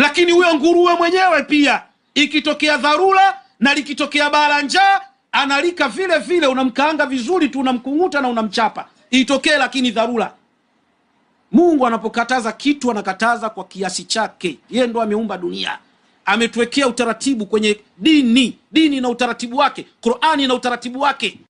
lakini huyo nguruwe mwenyewe pia ikitokea dharura na likitokea bala njaa analika vile vile, unamkaanga vizuri tu, unamkunguta na unamchapa itokee, lakini dharura. Mungu anapokataza kitu anakataza kwa kiasi chake. Yeye ndo ameumba dunia, ametuwekea utaratibu kwenye dini. Dini na utaratibu wake, Qur'ani na utaratibu wake.